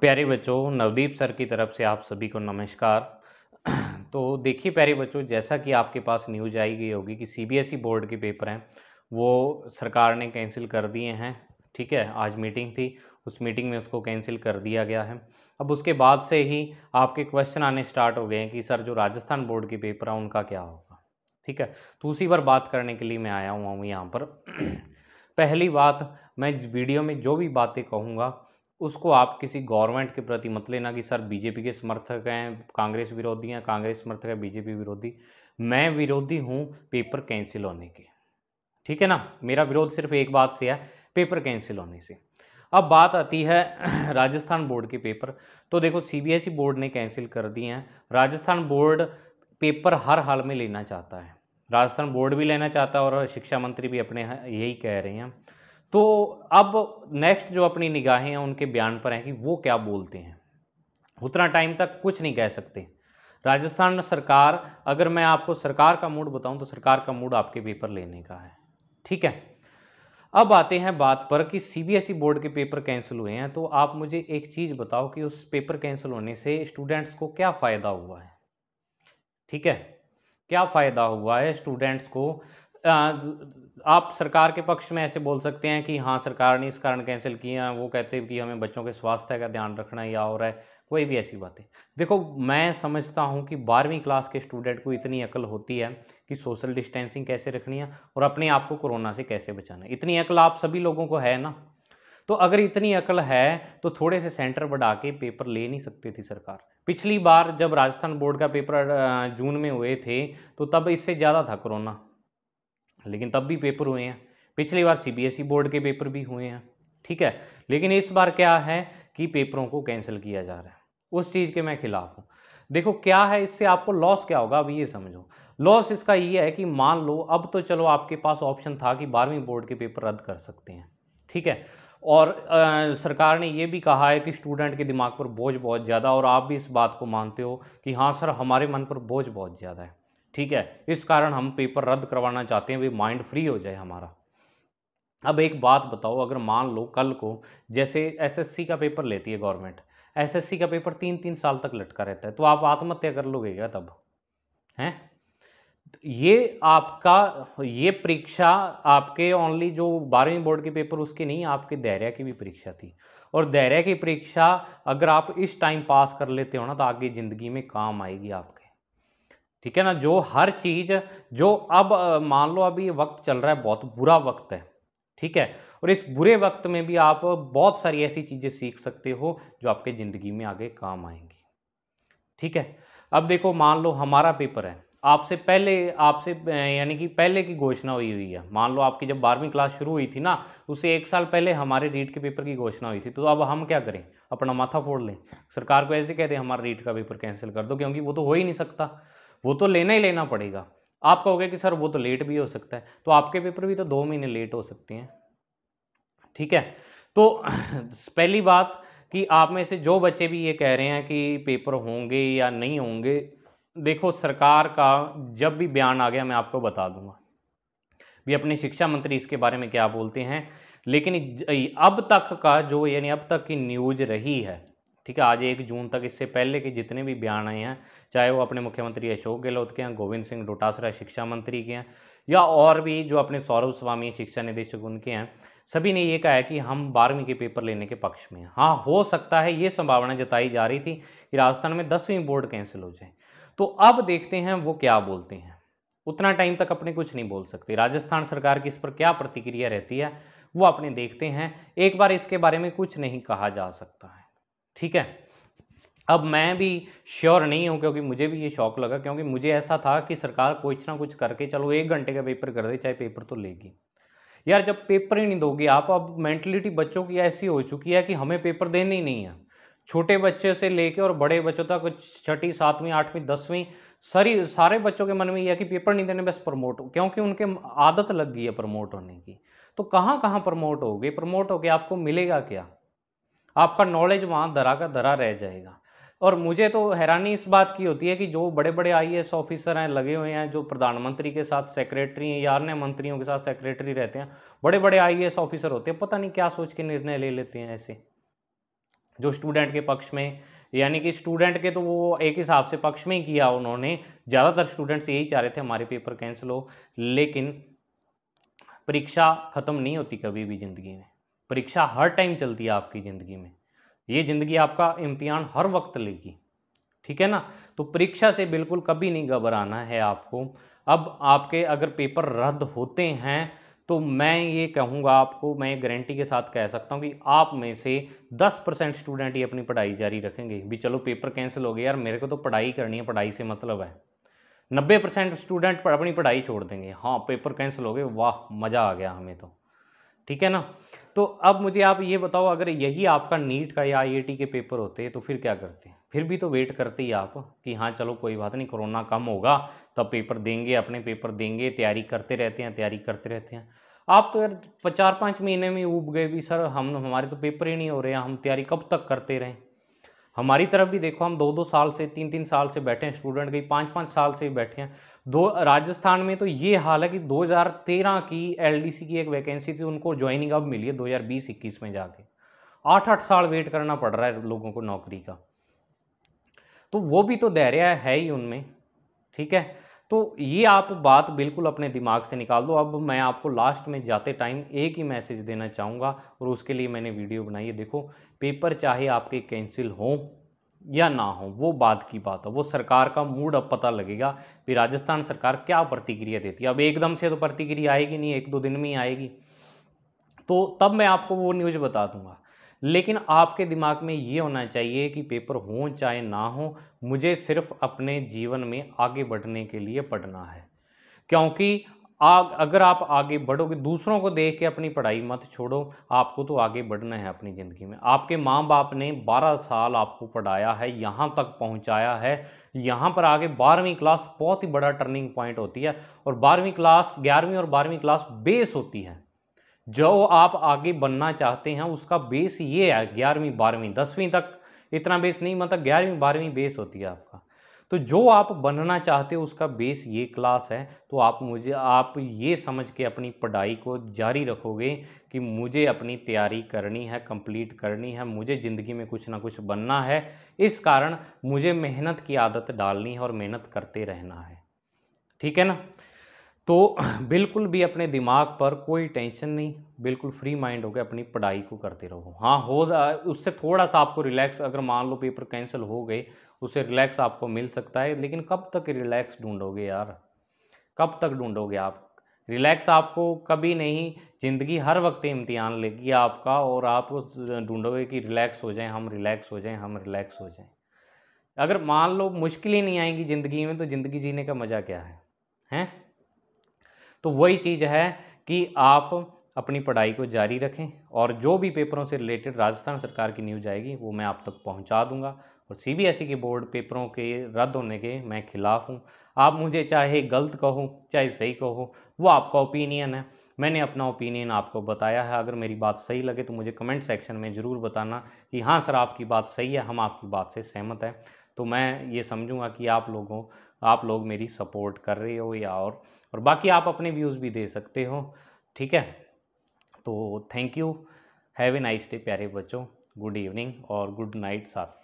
प्यारे बच्चों नवदीप सर की तरफ से आप सभी को नमस्कार तो देखिए प्यारे बच्चों जैसा कि आपके पास न्यूज आई गई होगी कि सीबीएसई e बोर्ड के पेपर हैं वो सरकार ने कैंसिल कर दिए हैं ठीक है आज मीटिंग थी उस मीटिंग में उसको कैंसिल कर दिया गया है अब उसके बाद से ही आपके क्वेश्चन आने स्टार्ट हो गए हैं कि सर जो राजस्थान बोर्ड के पेपर हैं उनका क्या होगा ठीक है तो उसी पर बात करने के लिए मैं आया हुआ हूँ यहाँ पर पहली बात मैं वीडियो में जो भी बातें कहूँगा उसको आप किसी गवर्नमेंट के प्रति मत लेना कि सर बीजेपी के समर्थक हैं कांग्रेस विरोधी हैं कांग्रेस समर्थक है बीजेपी विरोधी मैं विरोधी हूँ पेपर कैंसिल होने के ठीक है ना मेरा विरोध सिर्फ एक बात से है पेपर कैंसिल होने से अब बात आती है राजस्थान बोर्ड के पेपर तो देखो सीबीएसई बोर्ड ने कैंसिल कर दिए हैं राजस्थान बोर्ड पेपर हर हाल में लेना चाहता है राजस्थान बोर्ड भी लेना चाहता है और शिक्षा मंत्री भी अपने यही कह रहे हैं तो अब नेक्स्ट जो अपनी निगाहें हैं उनके बयान पर हैं कि वो क्या बोलते हैं उतना टाइम तक कुछ नहीं कह सकते राजस्थान सरकार अगर मैं आपको सरकार का मूड बताऊं तो सरकार का मूड आपके पेपर लेने का है ठीक है अब आते हैं बात पर कि सीबीएसई बोर्ड e के पेपर कैंसिल हुए हैं तो आप मुझे एक चीज़ बताओ कि उस पेपर कैंसिल होने से स्टूडेंट्स को क्या फ़ायदा हुआ है ठीक है क्या फ़ायदा हुआ है स्टूडेंट्स को आप सरकार के पक्ष में ऐसे बोल सकते हैं कि हाँ सरकार ने इस कारण कैंसिल किए हैं वो कहते हैं कि हमें बच्चों के स्वास्थ्य का ध्यान रखना या और है कोई भी ऐसी बातें देखो मैं समझता हूँ कि बारहवीं क्लास के स्टूडेंट को इतनी अकल होती है कि सोशल डिस्टेंसिंग कैसे रखनी है और अपने आप को कोरोना से कैसे बचाना है इतनी अकल आप सभी लोगों को है ना तो अगर इतनी अकल है तो थोड़े से सेंटर बढ़ा के पेपर ले नहीं सकती थी सरकार पिछली बार जब राजस्थान बोर्ड का पेपर जून में हुए थे तो तब इससे ज़्यादा था कोरोना लेकिन तब भी पेपर हुए हैं पिछली बार सीबीएसई e बोर्ड के पेपर भी हुए हैं ठीक है लेकिन इस बार क्या है कि पेपरों को कैंसिल किया जा रहा है उस चीज़ के मैं खिलाफ हूँ देखो क्या है इससे आपको लॉस क्या होगा अब ये समझो लॉस इसका ये है कि मान लो अब तो चलो आपके पास ऑप्शन था कि बारहवीं बोर्ड के पेपर रद्द कर सकते हैं ठीक है और आ, सरकार ने ये भी कहा है कि स्टूडेंट के दिमाग पर बोझ बहुत ज़्यादा और आप भी इस बात को मानते हो कि हाँ सर हमारे मन पर बोझ बहुत ज़्यादा है ठीक है इस कारण हम पेपर रद्द करवाना चाहते हैं वे माइंड फ्री हो जाए हमारा अब एक बात बताओ अगर मान लो कल को जैसे एसएससी का पेपर लेती है गवर्नमेंट एसएससी का पेपर तीन तीन साल तक लटका रहता है तो आप आत्महत्या कर लोगे क्या तब हैं ये आपका ये परीक्षा आपके ओनली जो बारहवीं बोर्ड के पेपर उसके नहीं आपके धैर्य की भी परीक्षा थी और धैर्य की परीक्षा अगर आप इस टाइम पास कर लेते हो ना तो आगे ज़िंदगी में काम आएगी आपके ठीक है ना जो हर चीज़ जो अब मान लो अभी वक्त चल रहा है बहुत बुरा वक्त है ठीक है और इस बुरे वक्त में भी आप बहुत सारी ऐसी चीज़ें सीख सकते हो जो आपके ज़िंदगी में आगे काम आएंगी ठीक है अब देखो मान लो हमारा पेपर है आपसे पहले आपसे यानी कि पहले की घोषणा हुई हुई है मान लो आपकी जब बारहवीं क्लास शुरू हुई थी ना उससे एक साल पहले हमारे रीट के पेपर की घोषणा हुई थी तो अब हम क्या करें अपना माथा फोड़ लें सरकार को ऐसे कहते हैं हमारा रीट का पेपर कैंसिल कर दो क्योंकि वो तो हो ही नहीं सकता वो तो लेना ही लेना पड़ेगा आप कहोगे कि सर वो तो लेट भी हो सकता है तो आपके पेपर भी तो दो महीने लेट हो सकते हैं ठीक है तो पहली बात कि आप में से जो बच्चे भी ये कह रहे हैं कि पेपर होंगे या नहीं होंगे देखो सरकार का जब भी बयान आ गया मैं आपको बता दूंगा भी अपने शिक्षा मंत्री इसके बारे में क्या बोलते हैं लेकिन अब तक का जो यानी अब तक की न्यूज रही है ठीक है आज एक जून तक इससे पहले के जितने भी बयान आए हैं चाहे वो अपने मुख्यमंत्री अशोक गहलोत के हैं गोविंद सिंह डोटासरा शिक्षा मंत्री के हैं या और भी जो अपने सौरभ स्वामी शिक्षा निदेशक उनके हैं सभी ने ये कहा है कि हम बारहवीं के पेपर लेने के पक्ष में हैं हाँ हो सकता है ये संभावना जताई जा रही थी कि राजस्थान में दसवीं बोर्ड कैंसिल हो जाए तो अब देखते हैं वो क्या बोलते हैं उतना टाइम तक अपने कुछ नहीं बोल सकते राजस्थान सरकार की इस पर क्या प्रतिक्रिया रहती है वो अपने देखते हैं एक बार इसके बारे में कुछ नहीं कहा जा सकता है ठीक है अब मैं भी श्योर नहीं हूँ क्योंकि मुझे भी ये शौक लगा क्योंकि मुझे ऐसा था कि सरकार कुछ ना कुछ करके चलो एक घंटे का पेपर कर दे चाहे पेपर तो लेगी यार जब पेपर ही नहीं दोगे आप अब मेंटलिटी बच्चों की ऐसी हो चुकी है कि हमें पेपर देने ही नहीं है छोटे बच्चे से लेके और बड़े बच्चों तक कुछ छठी सातवीं आठवीं दसवीं सारी सारे बच्चों के मन में यह है कि पेपर नहीं देने बस प्रमोट हो क्योंकि उनके आदत लग गई है प्रमोट होने की तो कहाँ कहाँ प्रमोट हो गए प्रमोट होके आपको मिलेगा क्या आपका नॉलेज वहाँ धरा का धरा रह जाएगा और मुझे तो हैरानी इस बात की होती है कि जो बड़े बड़े आईएएस ऑफिसर हैं लगे हुए हैं जो प्रधानमंत्री के साथ सेक्रेटरी हैं या अन्य मंत्रियों के साथ सेक्रेटरी रहते हैं बड़े बड़े आईएएस ऑफिसर होते हैं पता नहीं क्या सोच के निर्णय ले लेते हैं ऐसे जो स्टूडेंट के पक्ष में यानी कि स्टूडेंट के तो वो एक हिसाब से पक्ष में ही किया उन्होंने ज़्यादातर स्टूडेंट्स यही चाह रहे थे हमारे पेपर कैंसिल हो लेकिन परीक्षा ख़त्म नहीं होती कभी भी ज़िंदगी में परीक्षा हर टाइम चलती है आपकी ज़िंदगी में ये ज़िंदगी आपका इम्तिहान हर वक्त लेगी ठीक है ना तो परीक्षा से बिल्कुल कभी नहीं घबराना है आपको अब आपके अगर पेपर रद्द होते हैं तो मैं ये कहूँगा आपको मैं गारंटी के साथ कह सकता हूँ कि आप में से 10 परसेंट स्टूडेंट ही अपनी पढ़ाई जारी रखेंगे भी चलो पेपर कैंसिल हो गया यार मेरे को तो पढ़ाई करनी है पढ़ाई से मतलब है नब्बे परसेंट स्टूडेंट अपनी पढ़ाई छोड़ देंगे हाँ पेपर कैंसिल हो गए वाह मज़ा आ गया हमें तो ठीक है ना तो अब मुझे आप ये बताओ अगर यही आपका नीट का या आई के पेपर होते तो फिर क्या करते फिर भी तो वेट करते ही आप कि हाँ चलो कोई बात नहीं कोरोना कम होगा तब पेपर देंगे अपने पेपर देंगे तैयारी करते रहते हैं तैयारी करते रहते हैं आप तो यार चार पाँच महीने में उब गए भी सर हम हमारे तो पेपर ही नहीं हो रहे हैं हम तैयारी कब तक करते रहें हमारी तरफ भी देखो हम दो दो साल से तीन तीन साल से बैठे हैं स्टूडेंट कहीं पाँच पाँच साल से बैठे हैं दो राजस्थान में तो ये हाल है कि 2013 की एलडीसी की एक वैकेंसी थी उनको ज्वाइनिंग अब मिली है 2020-21 में जाके आठ आठ साल वेट करना पड़ रहा है लोगों को नौकरी का तो वो भी तो धैर्य है ही उनमें ठीक है तो ये आप बात बिल्कुल अपने दिमाग से निकाल दो अब मैं आपको लास्ट में जाते टाइम एक ही मैसेज देना चाहूँगा और उसके लिए मैंने वीडियो बनाई है देखो पेपर चाहे आपके कैंसिल हों या ना हो वो बात की बात है वो सरकार का मूड अब पता लगेगा कि राजस्थान सरकार क्या प्रतिक्रिया देती है अब एकदम से तो प्रतिक्रिया आएगी नहीं एक दो दिन में ही आएगी तो तब मैं आपको वो न्यूज़ बता दूंगा लेकिन आपके दिमाग में ये होना चाहिए कि पेपर हो चाहे ना हो मुझे सिर्फ अपने जीवन में आगे बढ़ने के लिए पढ़ना है क्योंकि आग अगर आप आगे बढ़ोगे दूसरों को देख के अपनी पढ़ाई मत छोड़ो आपको तो आगे बढ़ना है अपनी ज़िंदगी में आपके माँ बाप ने 12 साल आपको पढ़ाया है यहाँ तक पहुँचाया है यहाँ पर आगे बारहवीं क्लास बहुत ही बड़ा टर्निंग पॉइंट होती है और बारहवीं क्लास ग्यारहवीं और बारहवीं क्लास बेस होती है जो आप आगे बनना चाहते हैं उसका बेस ये है ग्यारहवीं बारहवीं दसवीं तक इतना बेस नहीं मतलब ग्यारहवीं बारहवीं बेस होती है आपका तो जो आप बनना चाहते हो उसका बेस ये क्लास है तो आप मुझे आप ये समझ के अपनी पढ़ाई को जारी रखोगे कि मुझे अपनी तैयारी करनी है कंप्लीट करनी है मुझे ज़िंदगी में कुछ ना कुछ बनना है इस कारण मुझे मेहनत की आदत डालनी है और मेहनत करते रहना है ठीक है ना तो बिल्कुल भी अपने दिमाग पर कोई टेंशन नहीं बिल्कुल फ्री माइंड होकर अपनी पढ़ाई को करते रहो हाँ हो उससे थोड़ा सा आपको रिलैक्स अगर मान लो पेपर कैंसिल हो गए उससे रिलैक्स आपको मिल सकता है लेकिन कब तक रिलैक्स ढूंढोगे यार कब तक ढूंढोगे आप रिलैक्स आपको कभी नहीं ज़िंदगी हर वक्त इम्तिहान लेगी आपका और आप ढूंढोगे कि रिलैक्स हो जाए हम रिलैक्स हो जाएं हम रिलैक्स हो जाएँ अगर मान लो मुश्किलें नहीं आएंगी ज़िंदगी में तो ज़िंदगी जीने का मज़ा क्या है हैं तो वही चीज़ है कि आप अपनी पढ़ाई को जारी रखें और जो भी पेपरों से रिलेटेड राजस्थान सरकार की न्यूज आएगी वो मैं आप तक पहुंचा दूंगा और सीबीएसई e के बोर्ड पेपरों के रद्द होने के मैं खिलाफ हूं आप मुझे चाहे गलत कहो चाहे सही कहो वो आपका ओपिनियन है मैंने अपना ओपिनियन आपको बताया है अगर मेरी बात सही लगे तो मुझे कमेंट सेक्शन में ज़रूर बताना कि हाँ सर आपकी बात सही है हम आपकी बात से सहमत हैं तो मैं ये समझूंगा कि आप लोगों आप लोग मेरी सपोर्ट कर रहे हो या और और बाकी आप अपने व्यूज़ भी दे सकते हो ठीक है तो thank you have a nice day प्यारे बच्चों गुड इवनिंग और गुड नाइट साथ